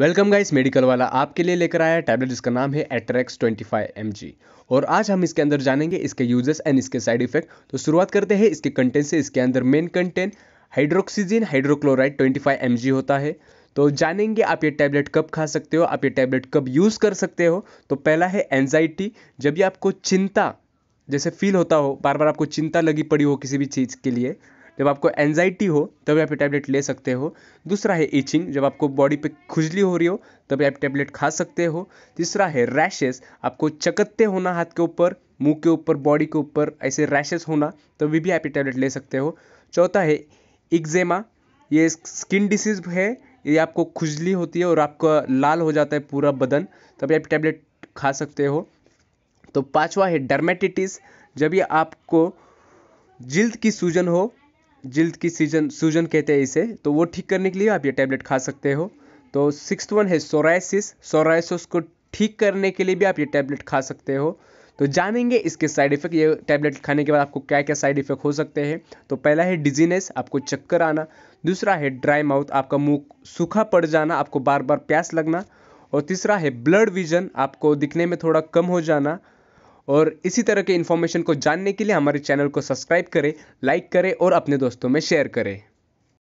welcome guys medical वाला आपके लिए लेकर आया टैबलेट जिसका नाम है एट्रैक्स 25 mg और आज हम इसके अंदर जानेंगे इसके यूजेस एंड इसके साइड इफेक्ट तो शुरुआत करते हैं इसके कंटेंट से इसके अंदर main content hydroxyzine hydrochloride 25 mg होता है तो जानेंगे आप ये टैबलेट कब खा सकते हो आप ये टैबलेट कब यूज़ कर सकते हो तो पहला है एनजाइटी जब भी आपको चिंता जैसे फील होता हो बार बार आपको चिंता लगी पड़ी हो किसी भी चीज़ के लिए जब आपको एनजाइटी हो तब आप ये टैबलेट ले सकते हो दूसरा है इचिंग जब आपको बॉडी पे खुजली हो रही हो तब आप टैबलेट खा सकते हो तीसरा है रैशेस आपको चकत्ते होना हाथ के ऊपर मुंह के ऊपर बॉडी के ऊपर ऐसे रैशेस होना तभी भी आप ये टैबलेट ले सकते हो चौथा है इग्जेमा ये स्किन डिसीज है ये आपको खुजली होती है और आपका लाल हो जाता है पूरा बदन तभी आप टैबलेट खा सकते हो तो पांचवा है डर्मेटिटिस जब ये आपको जिल्द की सूजन हो जिल्द की सीजन सूजन कहते हैं इसे तो वो ठीक करने के लिए आप ये टैबलेट खा सकते हो तो सिक्स वन है सोराइसिस सोराइसिस को ठीक करने के लिए भी आप ये टैबलेट खा सकते हो तो जानेंगे इसके साइड इफेक्ट ये टैबलेट खाने के बाद आपको क्या क्या साइड इफेक्ट हो सकते हैं तो पहला है डिजीनेस आपको चक्कर आना दूसरा है ड्राई माउथ आपका मुंह सूखा पड़ जाना आपको बार बार प्यास लगना और तीसरा है ब्लड विजन आपको दिखने में थोड़ा कम हो जाना और इसी तरह के इन्फॉर्मेशन को जानने के लिए हमारे चैनल को सब्सक्राइब करें लाइक करें और अपने दोस्तों में शेयर करें